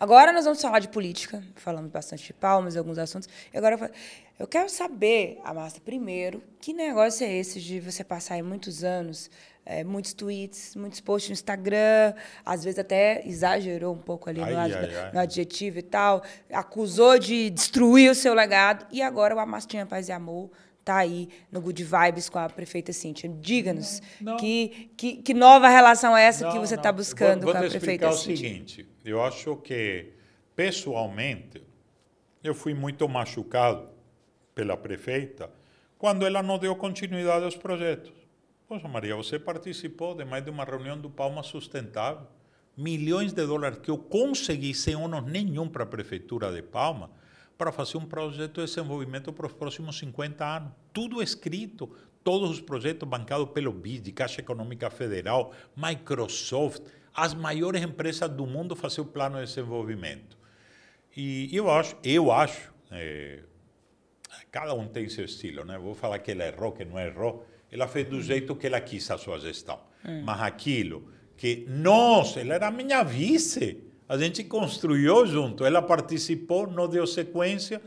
Agora nós vamos falar de política, falamos bastante de palmas, alguns assuntos. E agora eu, falo, eu quero saber, Amasta, primeiro, que negócio é esse de você passar aí muitos anos, é, muitos tweets, muitos posts no Instagram, às vezes até exagerou um pouco ali ai, no, ai, ai. no, adjetivo e tal, acusou de destruir o seu legado, e agora o Amasta tinha paz e amor tá aí no Good Vibes com a prefeita Cíntia. Diga-nos que, que, que, nova relação é essa não, que você está buscando vou, vou com a prefeita Cíntia. Vou explicar o seguinte, eu acho que pessoalmente eu fui muito machucado pela prefeita quando ela não deu continuidade aos projetos. Poxa, Maria, você participou de mais de uma reunião do Palma Sustentável. Milhões de dólares que eu consegui sem ônus nenhum para a Prefeitura de Palma para fazer um projeto de desenvolvimento para os próximos 50 anos. Tudo escrito, todos os projetos bancados pelo BID, Caixa Econômica Federal, Microsoft, as maiores empresas do mundo fazer o plano de desenvolvimento. E eu acho, eu acho, é, cada um tem seu estilo, né? Vou falar que ela errou, é que não errou. É ela fez do hum. jeito que ela quis a sua gestão. Hum. Mas aquilo que, nossa, ela era minha vice. A gente construiu junto. Ela participou, não deu sequência.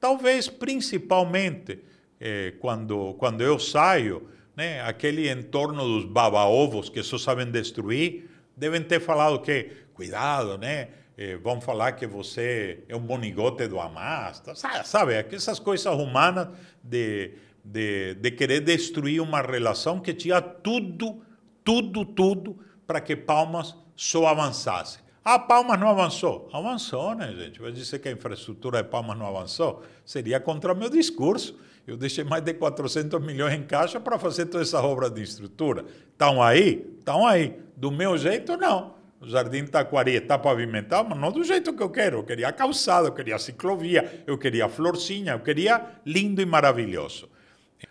Talvez principalmente eh, quando, quando eu saio, né, aquele entorno dos baba-ovos que só sabem destruir, devem ter falado que, cuidado, né? Eh, vão falar que você é um monigote do Hamas. Sabe, sabe é essas coisas humanas de, de, de querer destruir uma relação que tinha tudo, tudo, tudo para que Palmas só avançasse. Ah, Palmas não avançou. Avançou, né, gente? Vai dizer que a infraestrutura de Palmas não avançou? Seria contra o meu discurso. Eu deixei mais de 400 milhões em caixa para fazer toda essa obra de estrutura. Estão aí? Estão aí. Do meu jeito, não. O Jardim Taquari está pavimentado, mas não do jeito que eu quero. Eu queria calçado, eu queria ciclovia, eu queria florzinha, eu queria lindo e maravilhoso.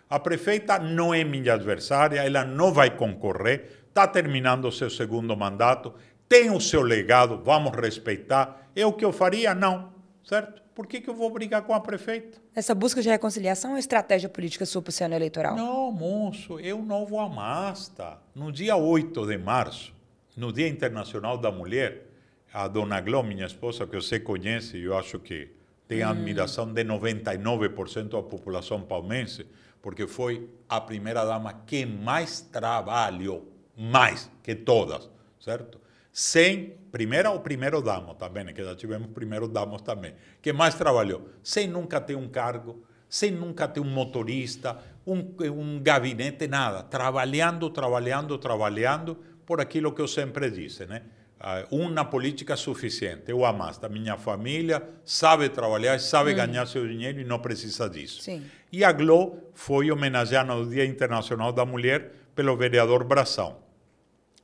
A prefeita não é minha adversária, ela não vai concorrer, está terminando o seu segundo mandato, tem o seu legado, vamos respeitar. Eu é que eu faria? Não, certo? Por que, que eu vou brigar com a prefeita? Essa busca de reconciliação é uma estratégia política sua para o ano eleitoral? Não, moço, eu não vou amasta. No dia 8 de março, no Dia Internacional da Mulher, a dona Gló, minha esposa, que você conhece, eu acho que tem a hum. admiração de 99% da população palmense, porque foi a primeira dama que mais trabalhou, mais que todas, certo? sem primeira ou primeiro damos também, né? que já tivemos primeiro damos também, que mais trabalhou, sem nunca ter um cargo, sem nunca ter um motorista, um, um gabinete, nada, trabalhando, trabalhando, trabalhando, por aquilo que eu sempre disse, né? Ah, uma política suficiente, eu amasso, a minha família sabe trabalhar, sabe hum. ganhar seu dinheiro e não precisa disso. Sim. E a Glo foi homenageada no Dia Internacional da Mulher pelo vereador Brazão.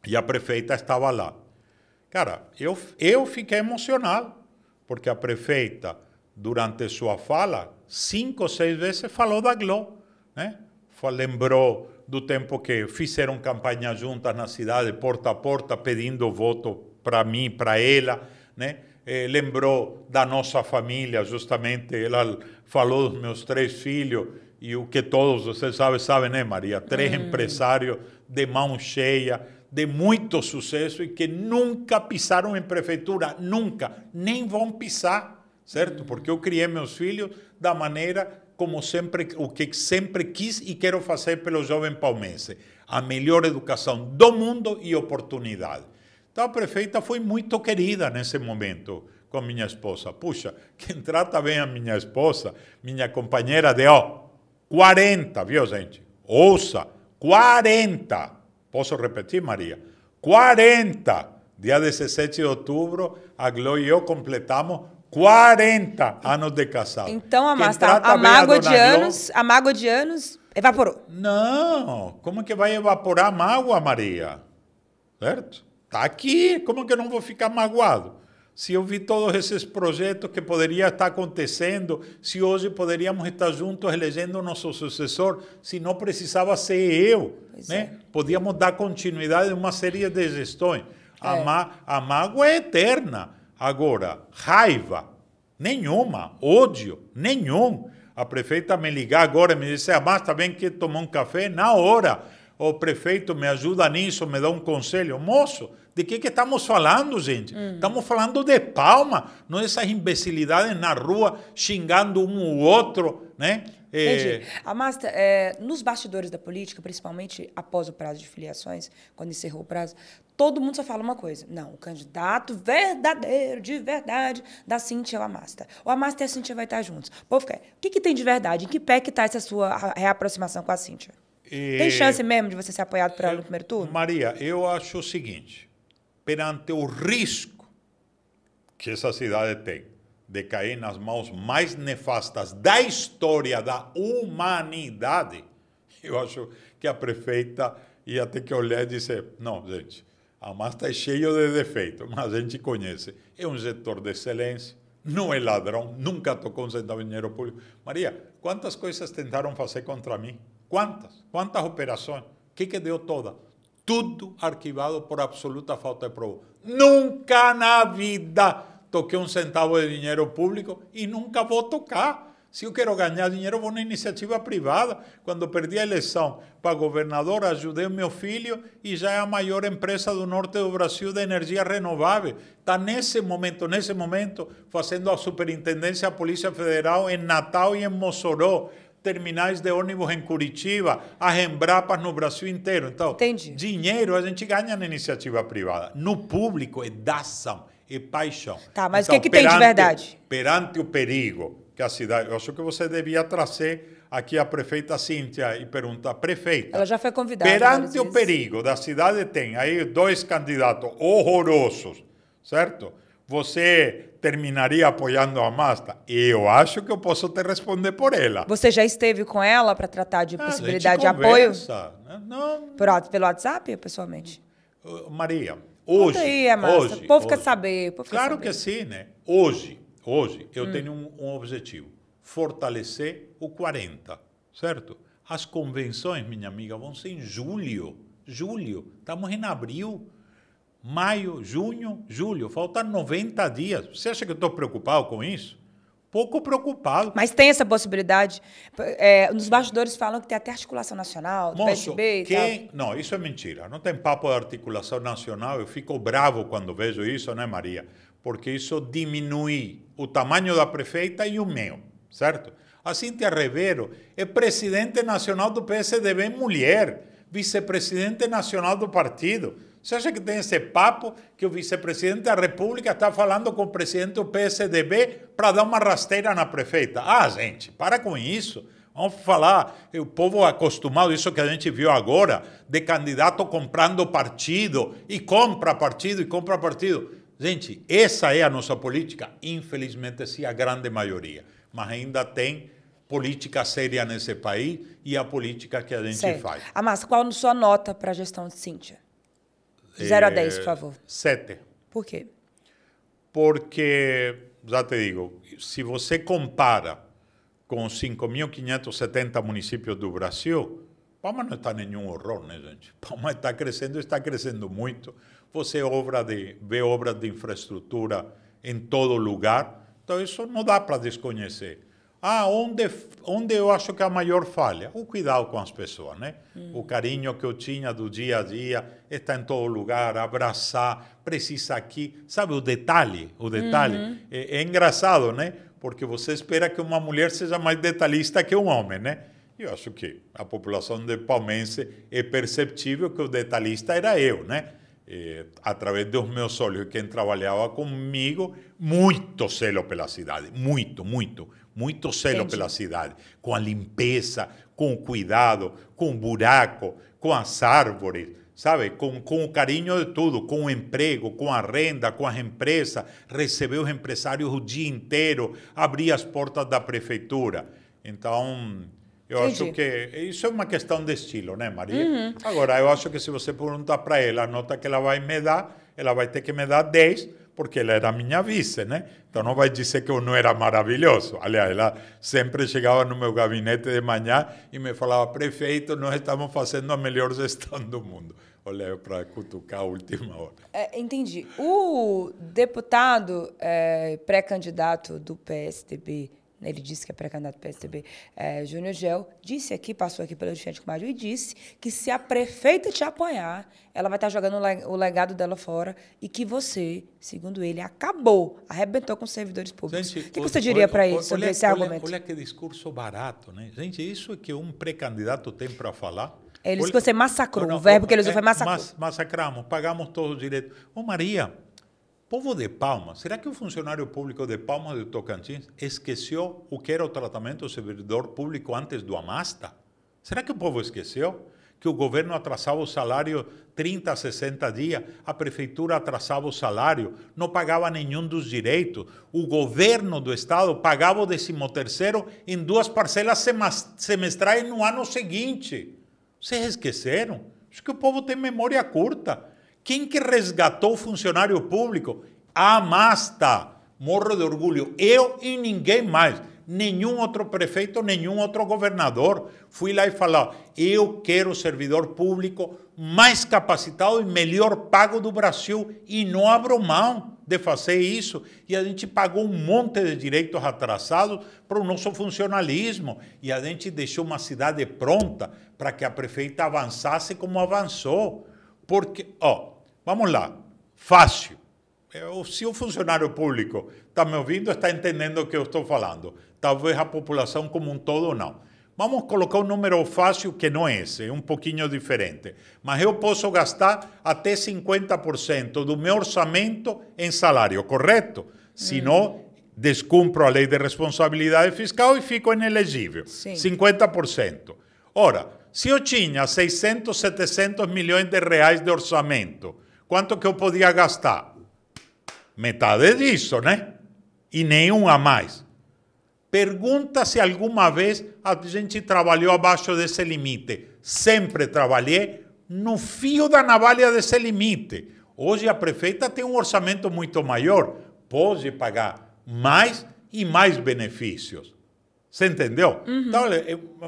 E a prefeita estava lá. Cara, eu, eu fiquei emocionado, porque a prefeita, durante sua fala, cinco ou seis vezes falou da Glo, né? Lembrou do tempo que fizeram campanha juntas na cidade, porta a porta, pedindo voto para mim, para ela, né? Eh, lembrou da nossa família, justamente, ela falou dos meus três filhos e o que todos vocês sabem, sabem, né, Maria? Três hum. empresários de mão cheia, de muito sucesso e que nunca pisaram em prefeitura, nunca, nem vão pisar, certo? Porque eu criei meus filhos da maneira como sempre, o que sempre quis e quero fazer pelo jovem palmense, a melhor educação do mundo e oportunidade. Então a prefeita foi muito querida nesse momento com minha esposa. Puxa, quem trata bem a minha esposa, minha companheira de ó, 40, viu gente? Ouça, 40 Posso repetir, Maria? 40! Dia 17 de outubro, a Glória e eu completamos 40 anos de casado. Então, Amás, a mágoa de anos, Glo... a mágoa de anos evaporou. Não, como que vai evaporar a mágoa, Maria? Certo? Tá aqui, como que eu não vou ficar magoado? se eu vi todos esses projetos que poderia estar acontecendo, se hoje poderíamos estar juntos elegendo nosso sucessor, se não precisava ser eu, pois né? É. Podíamos dar continuidade a uma série de gestões. Eh. A, má, a mágoa é eterna. Agora, raiva, nenhuma, ódio, nenhum. A prefeita me ligar agora e me dizer, ah, está bem que tomou um café? Na hora o oh, prefeito me ajuda nisso, me dá um conselho. Moço, de que, que estamos falando, gente? Hum. Estamos falando de palma, não essas imbecilidades na rua, xingando um ou outro, né? É... Entendi. Amasta, é, eh, nos bastidores da política, principalmente após o prazo de filiações, quando encerrou o prazo, todo mundo só fala uma coisa. Não, o candidato verdadeiro, de verdade, da Cintia é Amasta. O Amasta e a Cintia vai estar juntos. Pô, o que, que tem de verdade? Em que pé que está essa sua reaproximação com a Cintia? E... Tem chance mesmo de você ser apoiado por ela no primeiro turno? Maria, eu acho o seguinte: perante o risco que essa cidade tem de cair nas mãos mais nefastas da história da humanidade, eu acho que a prefeita ia ter que olhar e dizer: não, gente, a massa é cheia de defeitos mas a gente conhece. É um setor de excelência, não é ladrão, nunca tocou um centavo de dinheiro público. Maria, quantas coisas tentaram fazer contra mim? ¿Cuántas? ¿Cuántas operaciones? ¿Qué que, que toda? Tudo archivado por absoluta falta de prova. Nunca la vida toqué un centavo de dinero público y nunca voy a tocar. Si yo quiero ganar dinero, voy a una iniciativa privada. Cuando perdí a elección para ayudé a mi hijo y ya es la mayor empresa do norte de Brasil de energía renovable. Está ese momento, en ese momento, haciendo la superintendencia de Polícia Federal en Natal y en Mossoró. terminais de ônibus em Curitiba, as Embrapas no Brasil inteiro. Então, Entendi. dinheiro a gente ganha na iniciativa privada. No público é dação, é paixão. Tá, mas o então, que, que, que perante, tem de verdade? Perante o perigo que a cidade. Eu acho que você devia trazer aqui a prefeita Cíntia e perguntar, prefeita. Ela já foi convidada. Perante o perigo da cidade, tem aí dois candidatos horrorosos, certo? você terminaria apoiando a Masta? Eu acho que eu posso te responder por ela. Você já esteve com ela para tratar de ah, possibilidade de apoio? Né? Não. Por, pelo WhatsApp pessoalmente? Uh, Maria, hoje. Conta aí, Hoje, o povo hoje. quer saber. Povo claro saber. que sim, né? Hoje, hoje eu hum. tenho um, um objetivo: fortalecer o 40, certo? As convenções, minha amiga, vão ser em julho. Julho. Estamos em abril maio, junho, julho. Faltam 90 dias. Você acha que eu estou preocupado com isso? Pouco preocupado. Mas tem essa possibilidade. É, nos bastidores falam que tem até articulação nacional, do Moço, PSB e quem... tal. Não, isso é mentira. Não tem papo de articulação nacional. Eu fico bravo quando vejo isso, né, Maria? Porque isso diminui o tamanho da prefeita e o meu, certo? A Cíntia Rivero é presidente nacional do PSDB mulher, vice-presidente nacional do partido. Você acha que tem esse papo que o vice-presidente da República está falando com o presidente do PSDB para dar uma rasteira na prefeita? Ah, gente, para com isso. Vamos falar, o povo acostumado, isso que a gente viu agora, de candidato comprando partido, e compra partido, e compra partido. Gente, essa é a nossa política, infelizmente, sim, a grande maioria. Mas ainda tem política séria nesse país e a política que a gente certo. faz. Amassa, qual a sua nota para a gestão de Cíntia? 0 a 10, eh, por favor. 7. Por quê? Porque, já te digo, se você compara com 5.570 municípios do Brasil, Palma não está nenhum horror, né, gente? Palma está crescendo, está crescendo muito. Você obra de, vê obras de infraestrutura em todo lugar. Então, isso não dá para desconhecer. Ah, onde, onde eu acho que é a maior falha? O cuidado com as pessoas, né? Hum. O carinho que eu tinha do dia a dia, está em todo lugar, abraçar, precisa aqui. Sabe o detalhe? O detalhe. Uhum. É, é engraçado, né? Porque você espera que uma mulher seja mais detalhista que um homem, né? Eu acho que a população de Palmense é perceptível que o detalhista era eu, né? É, através dos meus olhos, quem trabalhava comigo, muito celo pela cidade, muito, muito muito celo Entendi. pela cidade, com a limpeza, com o cuidado, com o buraco, com as árvores, sabe? Com, com o carinho de tudo, com o emprego, com a renda, com as empresas, receber os empresários o dia inteiro, abrir as portas da prefeitura. Então, eu Entendi. acho que isso é uma questão de estilo, né, Maria? Uhum. Agora, eu acho que se você perguntar para ela a nota que ela vai me dar, ela vai ter que me dar 10, porque ela era minha vice, né? Então não vai dizer que eu não era maravilhoso. Aliás, ela sempre chegava no meu gabinete de manhã e me falava: prefeito, nós estamos fazendo a melhor gestão do mundo. Olha, para cutucar a última hora. É, entendi. O deputado é, pré-candidato do PSDB, né? ele disse que é pré-candidato do PSDB, é, Júnior Gel, disse aqui, passou aqui pelo Alexandre Comadre e disse que se a prefeita te apanhar, ela vai estar jogando o legado dela fora e que você, segundo ele, acabou, arrebentou com os servidores públicos. Gente, o que você diria para ele sobre olha, esse argumento? Olha, olha que discurso barato, né? Gente, isso que um pré-candidato tem para falar. Ele disse que você massacrou, não, não, o verbo que ele usou é, foi massacrou. Mas, massacramos, pagamos todos os direitos. Ô Maria, Povo de Palmas, será que o funcionário público de Palmas do Tocantins esqueceu o que era o tratamento do servidor público antes do Amasta? Será que o povo esqueceu? Que o governo atrasava o salário 30, 60 dias, a prefeitura atrasava o salário, não pagava nenhum dos direitos, o governo do estado pagava o décimo terceiro em duas parcelas semestrais no ano seguinte. Vocês esqueceram? Acho que o povo tem memória curta. Quem que resgatou o funcionário público? A Masta. Morro de orgulho. Eu e ninguém mais. Nenhum outro prefeito, nenhum outro governador. Fui lá e falar: eu quero o servidor público mais capacitado e melhor pago do Brasil. E não abro mão de fazer isso. E a gente pagou um monte de direitos atrasados para o nosso funcionalismo. E a gente deixou uma cidade pronta para que a prefeita avançasse como avançou. Porque, ó, Vamos lá, fácil. Eu, se o funcionário público está me ouvindo, está entendendo o que eu estou falando. Talvez a população como um todo, não. Vamos colocar um número fácil que não é esse, é um pouquinho diferente. Mas eu posso gastar até 50% do meu orçamento em salário, correto? Hum. Senão, descumpro a lei de responsabilidade fiscal e fico inelegível. Sim. 50%. Ora, se eu tinha 600, 700 milhões de reais de orçamento Quanto que eu podia gastar? Metade disso, né? E nenhum a mais. Pergunta se alguma vez a gente trabalhou abaixo desse limite. Sempre trabalhei no fio da navalha desse limite. Hoje a prefeita tem um orçamento muito maior, pode pagar mais e mais benefícios. Você entendeu? Uhum. Então,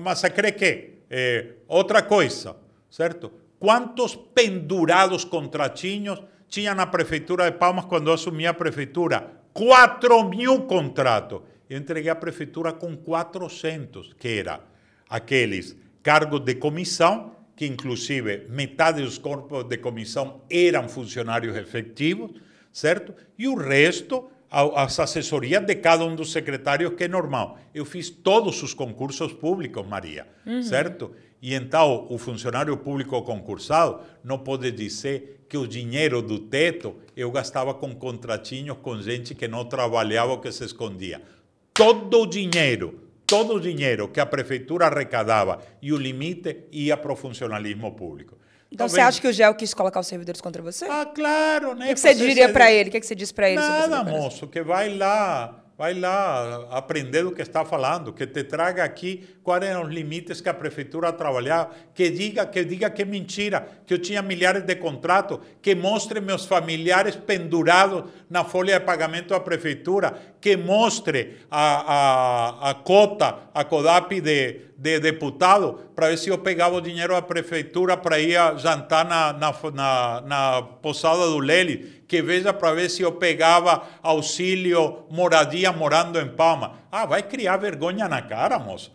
mas crê que é, outra coisa, certo? ¿Cuántos pendurados contra chiños chillan a Prefectura de Palmas cuando asumía Prefectura? Cuatro mil contratos. Yo entregué a Prefectura con 400, que era aqueles cargos de comisión, que inclusive metade los corpos de comisión eran funcionarios efectivos, ¿cierto? Y el resto, las asesorías de cada de los secretarios, que es normal. Yo fiz todos sus concursos públicos, María, ¿cierto? E então o funcionário público concursado não pode dizer que o dinheiro do teto eu gastava com contratinhos com gente que não trabalhava, que se escondia. Todo o dinheiro, todo o dinheiro que a prefeitura arrecadava e o limite ia para o funcionalismo público. Então Talvez... você acha que o Gel quis colocar os servidores contra você? Ah, claro, né? O que, que você diria para ele? O que, que você disse para ele? Nada, moço, que vai lá vai lá aprender do que está falando, que te traga aqui quais eram os limites que a prefeitura trabalhava, que diga que diga que é mentira, que eu tinha milhares de contratos, que mostre meus familiares pendurados na folha de pagamento da prefeitura, que mostre a, a, a cota, a CODAP de, de deputado, para ver se eu pegava o dinheiro da prefeitura para ir jantar na, na, na, na posada do Lely que veja para ver se eu pegava auxílio moradia morando em Palma. Ah, vai criar vergonha na cara, moço.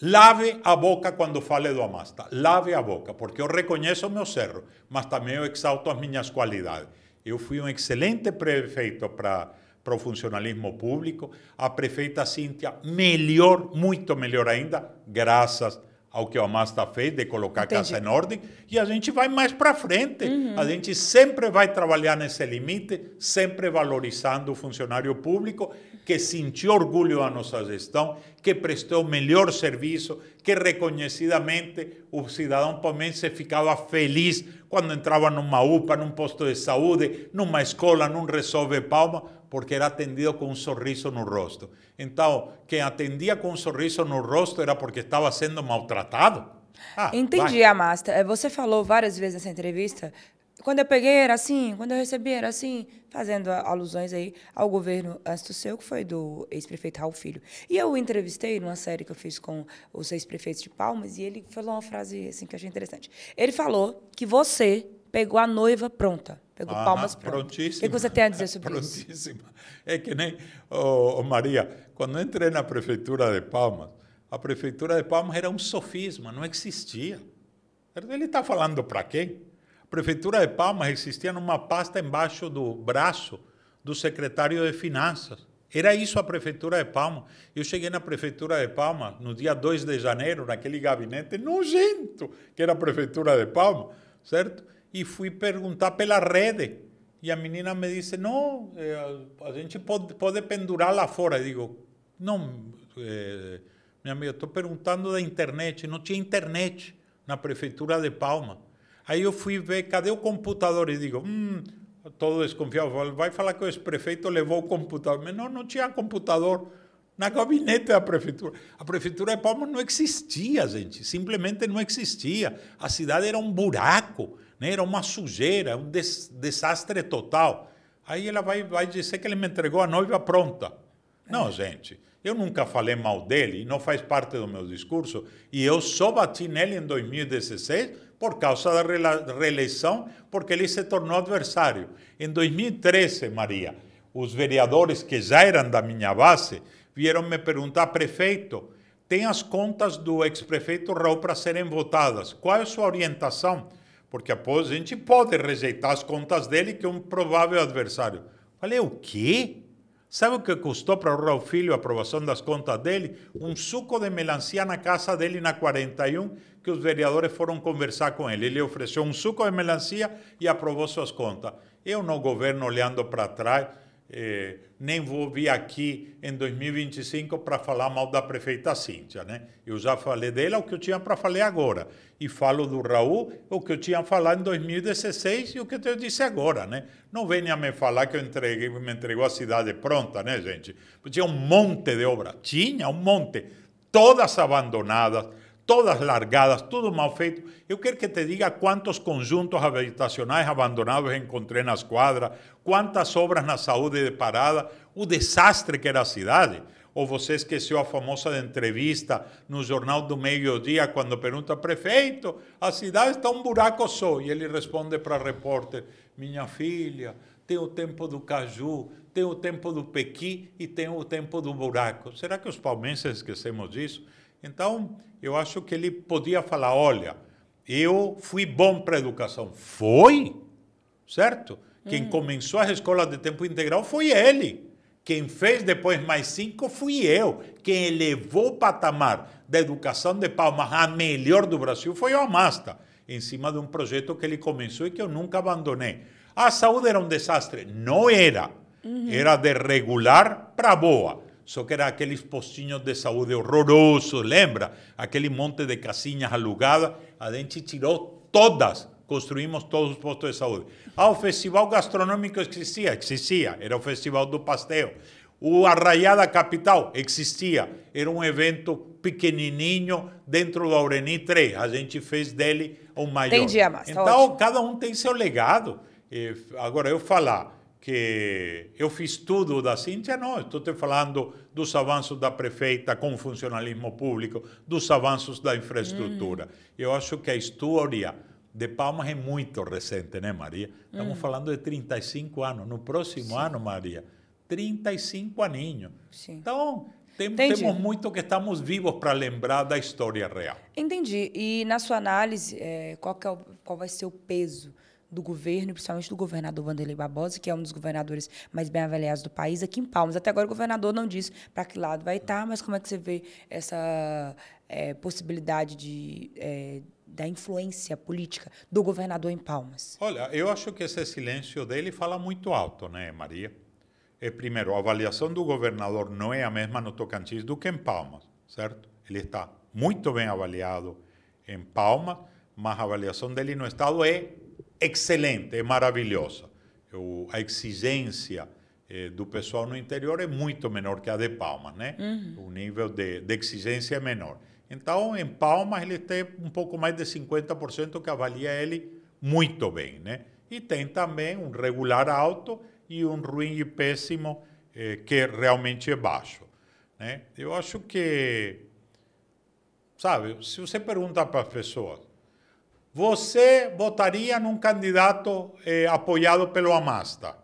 Lave a boca quando fale do Amasta. Lave a boca, porque eu reconheço meu cerro mas também eu exalto as minhas qualidades. Eu fui um excelente prefeito para para o funcionalismo público. A prefeita Cíntia melhor, muito melhor ainda, graças a ao que o Amasta tá fez, de colocar Entendi. a casa em ordem, e a gente vai mais para frente. Uhum. A gente sempre vai trabalhar nesse limite, sempre valorizando o funcionário público que sentiu orgulho da nossa gestão, que prestou o melhor serviço, que reconhecidamente o cidadão palmense ficava feliz quando entrava numa UPA, num posto de saúde, numa escola, num Resolve Palma, porque era atendido com um sorriso no rosto. Então, quem atendia com um sorriso no rosto era porque estava sendo maltratado? Ah, Entendi, vai. Amasta. Eh, você falou várias vezes nessa entrevista quando eu peguei era assim, quando eu recebi era assim, fazendo alusões aí ao governo antes do seu, que foi do ex-prefeito Raul Filho. E eu o entrevistei numa série que eu fiz com os seis prefeitos de Palmas, e ele falou uma frase assim que eu achei interessante. Ele falou que você pegou a noiva pronta. Eu ah, palmas prontíssimo. Prontíssima. O que você tem a dizer sobre prontíssima. isso? Prontíssima. É que nem, oh, oh, Maria, quando eu entrei na prefeitura de Palmas, a prefeitura de Palmas era um sofisma, não existia. Ele está falando para quem? A prefeitura de Palmas existia numa pasta embaixo do braço do secretário de Finanças. Era isso a Prefeitura de Palmas. Eu cheguei na Prefeitura de Palmas no dia 2 de janeiro, naquele gabinete nojento que era a Prefeitura de Palmas, certo? e fui perguntar pela rede. E a menina me disse: Não, eh, a gente pode, pode pendurar lá fora. Eu digo: Não, é, eh, minha amiga, estou perguntando da internet. Não tinha internet na prefeitura de Palma. Aí eu fui ver: cadê o computador? E digo: Hum, todo desconfiado. Vai falar que o ex-prefeito levou o computador. Mas não, não tinha computador na gabinete da prefeitura. A prefeitura de Palma não existia, gente. Simplesmente não existia. A cidade era um buraco né? era uma sujeira, um des desastre total. Aí ela vai, vai dizer que ele me entregou a noiva pronta. É. Não, gente, eu nunca falei mal dele, não faz parte do meu discurso, e eu só bati nele em 2016 por causa da reeleição, porque ele se tornou adversário. Em 2013, Maria, os vereadores que já eram da minha base vieram me perguntar, prefeito, tem as contas do ex-prefeito Raul para serem votadas, qual é a sua orientação? porque após a gente pode rejeitar as contas dele, que é um provável adversário. Falei, o quê? Sabe o que custou para o Raul Filho a aprovação das contas dele? Um suco de melancia na casa dele na 41, que os vereadores foram conversar com ele. Ele ofereceu um suco de melancia e aprovou suas contas. Eu no governo olhando para trás, eh, nem vou vir aqui em 2025 para falar mal da prefeita Cíntia, né? Eu já falei dela o que eu tinha para falar agora. E falo do Raul o que eu tinha falado em 2016 e o que eu disse agora, né? Não venha me falar que eu entreguei, me entregou a cidade pronta, né, gente? Tinha um monte de obra, tinha um monte, todas abandonadas, todas largadas, tudo mal feito. Eu quero que te diga quantos conjuntos habitacionais abandonados encontrei nas quadras, quantas obras na saúde de parada, o desastre que era a cidade. Ou você esqueceu a famosa entrevista no Jornal do Meio-Dia, quando pergunta, prefeito, a cidade está um buraco só. E ele responde para a repórter, minha filha, tem o tempo do caju, tem o tempo do pequi e tem o tempo do buraco. Será que os palmenses esquecemos disso? Então, eu acho que ele podia falar: olha, eu fui bom para a educação. Foi, certo? Hum. Quem começou a escola de tempo integral foi ele. Quem fez depois mais cinco fui eu. Quem elevou o patamar da educação de Palmas a melhor do Brasil foi o Amasta, em cima de um projeto que ele começou e que eu nunca abandonei. A saúde era um desastre? Não era. Uhum. Era de regular para boa. Só que era aqueles postinhos de saúde horrorosos, lembra? Aquele monte de casinhas alugadas. A gente tirou todas, construímos todos os postos de saúde. Ah, o festival gastronômico existia? Existia, era o festival do pastel. O Arraiada Capital existia, era um evento pequenininho dentro do Aureni 3. A gente fez dele um maior. Entendi, Então, cada um tem seu legado. Eh, Agora, eu falar que eu fiz tudo da Cíntia, não, estou te falando dos avanços da prefeita com o funcionalismo público, dos avanços da infraestrutura. Hum. Eu acho que a história de Palmas é muito recente, né, Maria? Estamos hum. falando de 35 anos. No próximo Sim. ano, Maria, 35 aninhos. Sim. Então, tem, temos muito que estamos vivos para lembrar da história real. Entendi. E na sua análise, é, qual, é o, qual vai ser o peso do governo, principalmente do governador Vanderlei Barbosa, que é um dos governadores mais bem avaliados do país, aqui em Palmas. Até agora o governador não disse para que lado vai estar, mas como é que você vê essa é, possibilidade de, é, da influência política do governador em Palmas? Olha, eu acho que esse silêncio dele fala muito alto, né, Maria? É, primeiro, a avaliação do governador não é a mesma no Tocantins do que em Palmas, certo? Ele está muito bem avaliado em Palmas, mas a avaliação dele no Estado é excelente, é maravilhosa. Eu, a exigência eh, do pessoal no interior é muito menor que a de Palmas, né? Uhum. O nível de, de, exigência é menor. Então, em Palmas, ele tem um pouco mais de 50% que avalia ele muito bem, né? E tem também um regular alto e um ruim e péssimo eh, que realmente é baixo. Né? Eu acho que, sabe, se você pergunta para as pessoas você votaria num candidato eh, apoiado pelo Amasta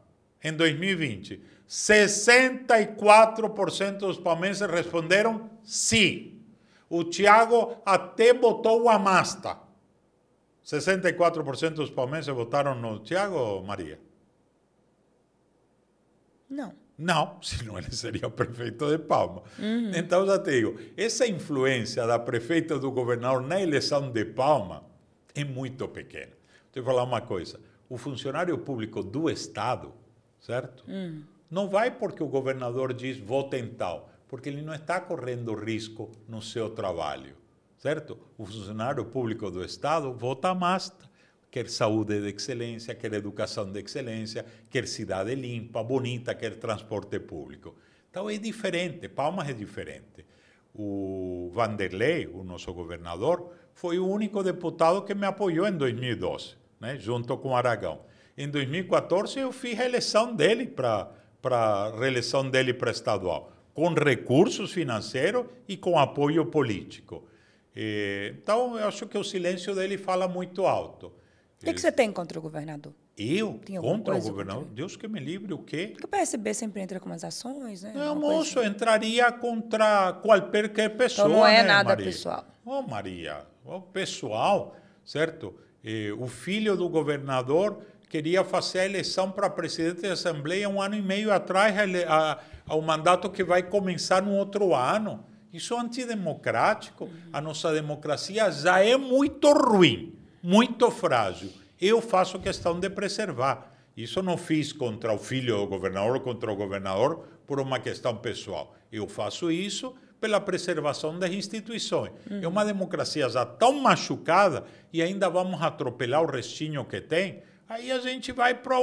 em 2020? 64% dos palmeirenses responderam sim. O Thiago até votou o Amasta. 64% dos palmeirenses votaram no Thiago, Maria? Não. Não, senão ele seria prefeito de Palma. Uhum. Então, já te digo, essa influência da prefeita do governador na eleição de Palma é muito pequena. Vou te falar uma coisa. O funcionário público do Estado, certo? Hum. Não vai porque o governador diz "voto em tal, porque ele não está correndo risco no seu trabalho, certo? O funcionário público do Estado vota masta, quer saúde de excelência, quer educação de excelência, quer cidade limpa, bonita, quer transporte público. Então é diferente, Palmas é diferente. O Vanderlei, o nosso governador, foi o único deputado que me apoiou em 2012, né, junto com Aragão. Em 2014, eu fiz a eleição dele para a reeleição dele para estadual, com recursos financeiros e com apoio político. E, então, eu acho que o silêncio dele fala muito alto. O que, é que você tem contra o governador? Eu contra o governador? Contra Deus que me livre, o quê? Porque o PSB sempre entra com umas ações, né? Não, moço, assim. entraria contra qualquer pessoa. Então não é né, nada Maria? pessoal. Ô, oh, Maria, o oh, pessoal, certo? Eh, o filho do governador queria fazer a eleição para presidente da Assembleia um ano e meio atrás, ao mandato que vai começar no outro ano. Isso é antidemocrático. Uhum. A nossa democracia já é muito ruim, muito frágil eu faço questão de preservar. Isso eu não fiz contra o filho do governador ou contra o governador por uma questão pessoal. Eu faço isso pela preservação das instituições. Uhum. É uma democracia já tão machucada e ainda vamos atropelar o restinho que tem. Aí a gente vai para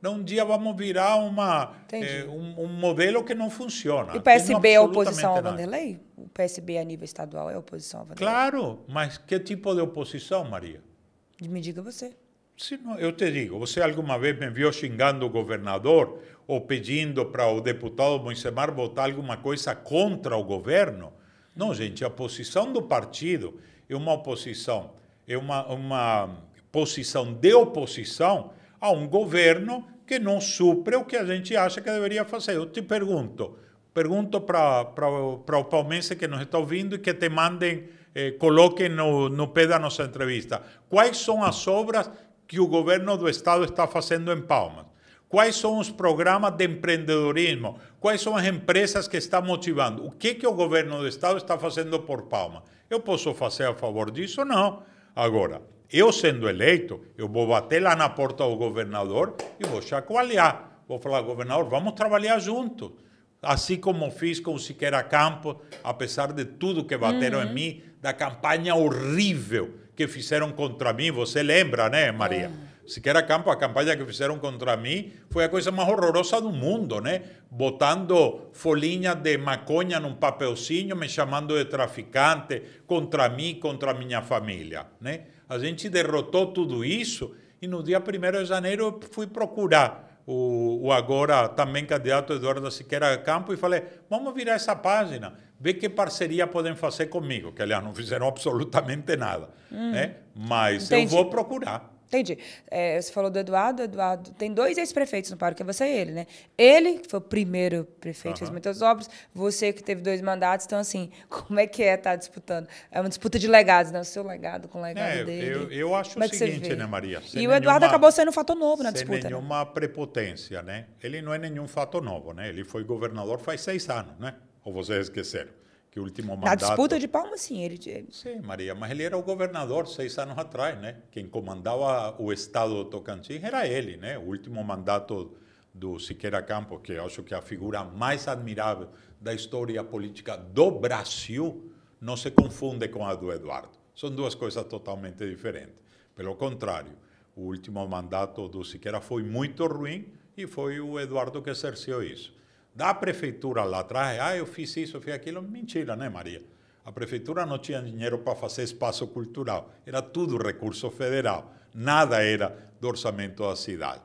né, um dia vamos virar uma, é, um, um, modelo que não funciona. E o PSB é oposição ao Vanderlei? O PSB a nível estadual é oposição ao Vanderlei? Claro, mas que tipo de oposição, Maria? Me diga você eu te digo, você alguma vez me viu xingando o governador ou pedindo para o deputado Moisemar votar alguma coisa contra o governo? Não, gente, a posição do partido é uma oposição, é uma, uma posição de oposição a um governo que não supre o que a gente acha que deveria fazer. Eu te pergunto, pergunto para o palmense que nos está ouvindo e que te mandem, eh, coloquem no, no pé da nossa entrevista, quais são as obras que o governo do estado está fazendo em Palmas. Quais são os programas de empreendedorismo? Quais são as empresas que está motivando? O que é que o governo do estado está fazendo por Palmas? Eu posso fazer a favor disso? Não. Agora, eu sendo eleito, eu vou bater lá na porta do governador e vou chacoalhar. Vou falar, governador, vamos trabalhar junto assim como fiz com o Siqueira Campo, apesar de tudo que bateram uhum. em mim, da campanha horrível que fizeram contra mim. Você lembra, né, Maria? É. Siqueira Campo, a campanha que fizeram contra mim foi a coisa mais horrorosa do mundo, né? Botando folhinha de maconha num papelzinho, me chamando de traficante contra mim, contra a minha família, né? A gente derrotou tudo isso e no dia 1 de janeiro eu fui procurar o, o, agora também candidato Eduardo Siqueira Campo e falei, vamos virar essa página, ver que parceria podem fazer comigo, que aliás não fizeram absolutamente nada, hum. né? mas entendi. eu vou procurar. Entendi. É, você falou do Eduardo. Eduardo tem dois ex-prefeitos no Parque, é você e ele, né? Ele, que foi o primeiro prefeito, uhum. fez muitas obras. Você, que teve dois mandatos. Então, assim, como é que é estar tá disputando? É uma disputa de legados, né? O seu legado com o legado é, dele. Eu, eu é acho como o seguinte, né, Maria? Sem e o Eduardo acabou sendo um fator novo na sem disputa. Sem né? nenhuma né? prepotência, né? Ele não é nenhum fator novo, né? Ele foi governador faz seis anos, né? Ou vocês esqueceram? que o último mandato... Na disputa de Palmas, sim. Ele... Sim, Maria, mas ele era o governador seis anos atrás, né? Quem comandava o estado do Tocantins era ele, né? O último mandato do Siqueira Campos, que eu acho que é a figura mais admirável da história política do Brasil, não se confunde com a do Eduardo. São duas coisas totalmente diferentes. Pelo contrário, o último mandato do Siqueira foi muito ruim e foi o Eduardo que exerceu isso da prefeitura lá atrás, ah, eu fiz isso, eu fiz aquilo. Mentira, né, Maria? A prefeitura não tinha dinheiro para fazer espaço cultural, era tudo recurso federal, nada era do orçamento da cidade.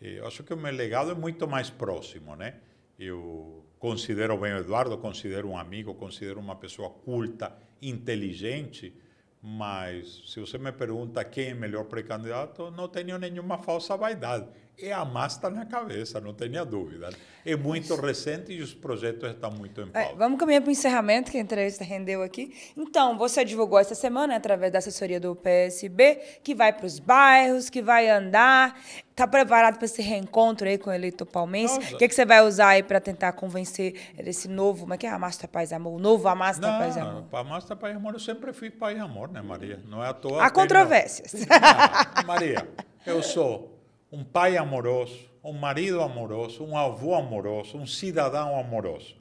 Eu acho que o meu legado é muito mais próximo, né? Eu considero bem o Eduardo, considero um amigo, considero uma pessoa culta, inteligente, mas se você me pergunta quem é melhor pré-candidato, não tenho nenhuma falsa vaidade é a massa na cabeça, não tenha dúvida. Né? É muito recente e os projetos estão muito em é, pauta. É, vamos caminhar para o encerramento, que a entrevista rendeu aqui. Então, você divulgou essa semana, né, através da assessoria do PSB, que vai para os bairros, que vai andar. Está preparado para esse reencontro aí com o eleito palmense? O que, é que você vai usar aí para tentar convencer esse novo, como é que é? Amasta Paz Amor? O novo Amasta não, Paz Amor? Amasta Paz Amor, eu sempre fui Paz Amor, né, Maria? Não é à toa. Há controvérsias. Não... Maria, eu sou um pai amoroso, um marido amoroso, um avô amoroso, um cidadão amoroso.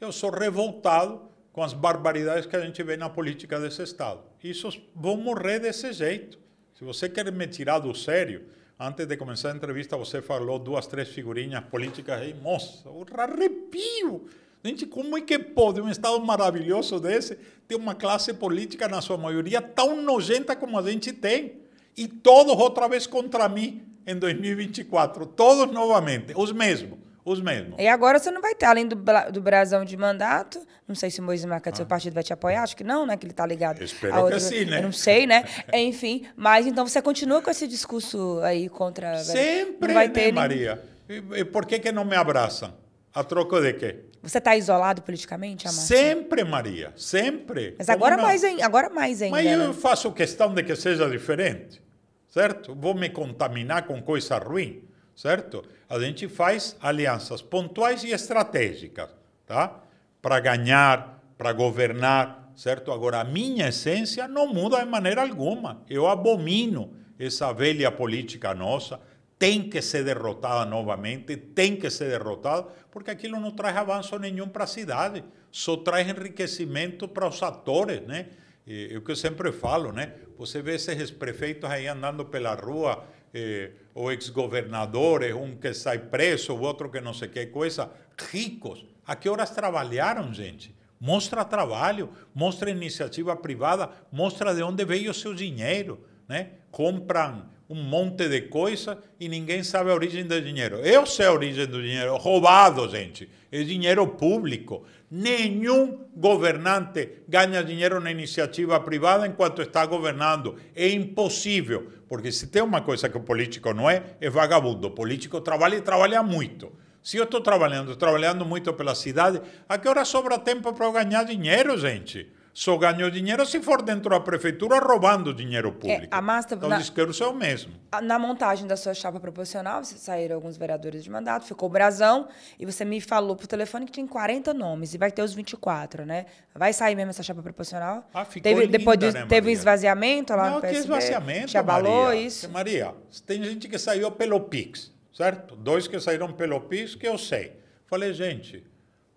Eu sou revoltado com as barbaridades que a gente vê na política desse Estado. Isso vão morrer desse jeito. Se você quer me tirar do sério, antes de começar a entrevista, você falou duas, três figurinhas políticas aí. moça, o arrepio! Gente, como é que pode um Estado maravilhoso desse ter uma classe política, na sua maioria, tão nojenta como a gente tem? E todos outra vez contra mim em 2024. Todos novamente, os mesmos. Os mesmos. E agora você não vai ter, além do, do brasão de mandato, não sei se o Moisés Marcante, ah. seu partido, vai te apoiar, acho que não, né? Que ele está ligado. espero outra, que sim, né? Eu não sei, né? Enfim, mas então você continua com esse discurso aí contra. Sempre, vai né, ter né, Maria? E, e por que, que não me abraçam? A troco de quê? Você está isolado politicamente, Amar? Sempre, Maria, sempre. Mas agora mais, agora mais ainda. Mas eu né? faço questão de que seja diferente certo? Vou me contaminar com coisa ruim, certo? A gente faz alianças pontuais e estratégicas, tá? Para ganhar, para governar, certo? Agora, a minha essência não muda de maneira alguma. Eu abomino essa velha política nossa, tem que ser derrotada novamente, tem que ser derrotada, porque aquilo não traz avanço nenhum para a cidade, só traz enriquecimento para os atores, né? É o que eu sempre falo, né? Você vê esses prefeitos aí andando pela rua, eh, ou ex-governadores, é um que sai preso, o outro que não sei que coisa, ricos. A que horas trabalharam, gente? Mostra trabalho, mostra iniciativa privada, mostra de onde veio o seu dinheiro. Né? Compram um monte de coisa e ninguém sabe a origem do dinheiro. Eu sei a origem do dinheiro. Roubado, gente. É dinheiro público. Nenhum governante ganha dinheiro na iniciativa privada enquanto está governando. É impossível. Porque se tem uma coisa que o político não é, é vagabundo. O político trabalha e trabalha muito. Se eu estou trabalhando, trabalhando muito pela cidade, a que hora sobra tempo para eu ganhar dinheiro, gente? só ganhou dinheiro se for dentro da prefeitura roubando dinheiro público. É, a Masta, então, na, o discurso é o mesmo. Na montagem da sua chapa proporcional, saíram alguns vereadores de mandato, ficou o Brasão, e você me falou por telefone que tem 40 nomes, e vai ter os 24, né? Vai sair mesmo essa chapa proporcional? Ah, ficou teve, linda, Depois né, teve um esvaziamento lá Não, no PSB? Não, que esvaziamento, abalou Maria. isso? É, Maria, tem gente que saiu pelo PIX, certo? Dois que saíram pelo PIX, que eu sei. Falei, gente,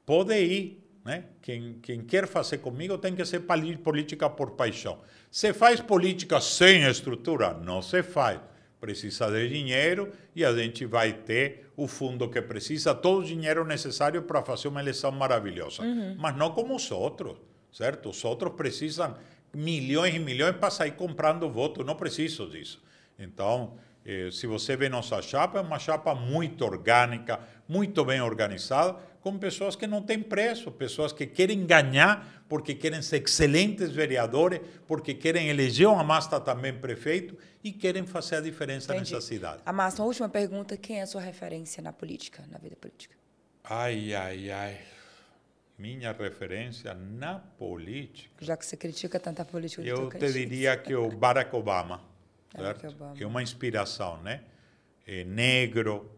pode ir né? Quem, quem, quer fazer comigo tem que ser política por paixão. Se faz política sem estrutura? Não se faz. Precisa de dinheiro e a gente vai ter o fundo que precisa, todo o dinheiro necessário para fazer uma eleição maravilhosa. Uhum. Mas não como os outros, certo? Os outros precisam milhões e milhões para sair comprando voto. Não preciso disso. Então, eh, se você vê nossa chapa, é uma chapa muito orgânica, muito bem organizada com pessoas que não têm preço, pessoas que querem ganhar porque querem ser excelentes vereadores, porque querem eleger o Amasta também prefeito e querem fazer a diferença Entendi. nessa cidade. A massa, uma última pergunta, quem é a sua referência na política, na vida política? Ai, ai, ai. Minha referência na política. Já que você critica tanta política, eu te diria que o Barack Obama, Barack Obama. é uma inspiração, né? É negro,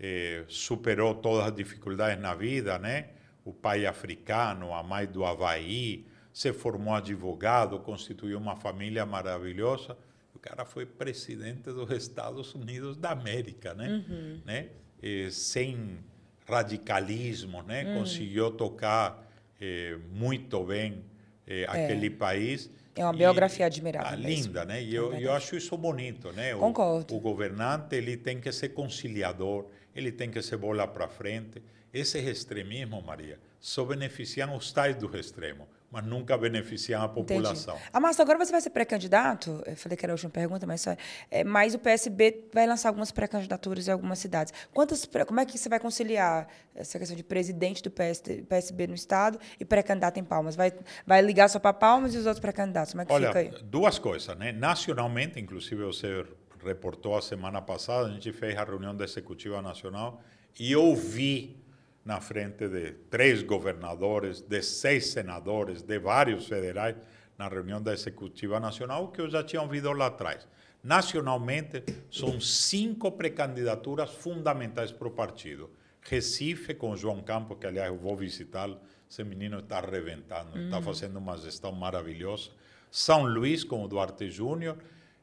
eh, superou todas as dificuldades na vida, né? O pai africano, a mãe do Havaí, se formou advogado, constituiu uma família maravilhosa. O cara foi presidente dos Estados Unidos da América, né? Uhum. né? Eh, sem radicalismo, né? Uhum. Conseguiu tocar eh, muito bem é. aquele país. É uma biografia e, admirável. Tá mesmo. linda, né? E é eu, eu acho isso bonito, né? Concordo. O, o governante ele tem que ser conciliador, ele tem que se bola para frente. Esse extremismo, Maria, só beneficiam os tais do extremo, mas nunca beneficiam a população. Amassa, ah, agora você vai ser pré-candidato? Eu falei que era a última pergunta, mas, só, é, mas o PSB vai lançar algumas pré-candidaturas em algumas cidades. Quantas, como é que você vai conciliar essa questão de presidente do PS, PSB no Estado e pré-candidato em Palmas? Vai, vai ligar só para Palmas e os outros pré-candidatos? Como é que Olha, fica aí? Duas coisas, né? Nacionalmente, inclusive, eu ser reportou a semana passada, a gente fez a reunião da Executiva Nacional e ouvi na frente de três governadores, de seis senadores, de vários federais, na reunião da Executiva Nacional, que eu já tinha ouvido lá atrás. Nacionalmente, são cinco precandidaturas fundamentais para o partido. Recife, com o João Campos, que aliás eu vou visitá-lo, esse menino está arrebentando, está hum. fazendo uma gestão maravilhosa. São Luís, com o Duarte Júnior,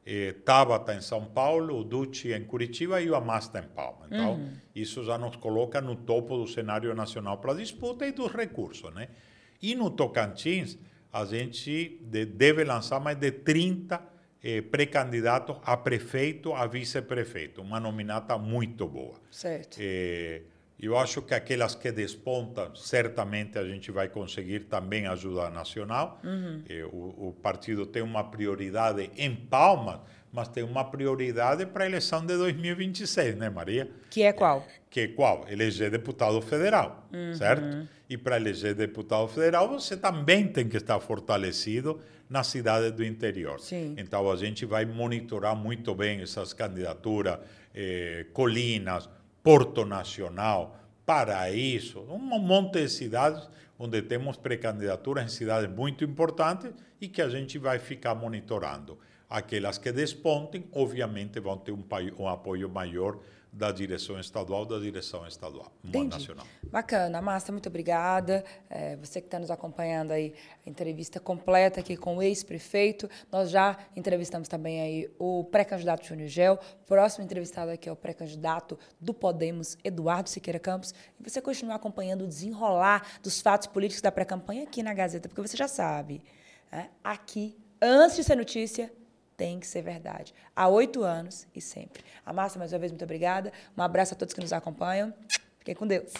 eh, Tabata em São Paulo, o Ducci em Curitiba e o Amasta em Palma. Então, uhum. isso já nos coloca no topo do cenário nacional para disputa e dos recursos. Né? E no Tocantins, a gente de, deve lançar mais de 30 eh, pré-candidatos a prefeito, a vice-prefeito. Uma nominata muito boa. Certo. Eh, eu acho que aquelas que despontam, certamente a gente vai conseguir também ajuda nacional. Uhum. Eh, o, o, partido tem uma prioridade em Palmas, mas tem uma prioridade para a eleição de 2026, né, Maria? Que é qual? Eh, que é qual? Eleger deputado federal, uhum. certo? E para eleger deputado federal, você também tem que estar fortalecido na cidade do interior. Sim. Então, a gente vai monitorar muito bem essas candidaturas, eh, colinas, Porto Nacional, Paraíso, um monte de cidades onde temos precandidaturas em cidades muito importantes e que a gente vai ficar monitorando. Aquelas que despontem, obviamente, vão ter um, um apoio maior da direção estadual, da direção estadual, Entendi. nacional. Bacana, massa muito obrigada. É, você que está nos acompanhando aí, a entrevista completa aqui com o ex-prefeito. Nós já entrevistamos também aí o pré-candidato Júnior Gel. Próximo entrevistado aqui é o pré-candidato do Podemos, Eduardo Siqueira Campos. E você continua acompanhando o desenrolar dos fatos políticos da pré-campanha aqui na Gazeta, porque você já sabe, é, aqui, antes de ser notícia, tem que ser verdade. Há oito anos e sempre. A Márcia, mais uma vez, muito obrigada. Um abraço a todos que nos acompanham. Fiquem com Deus.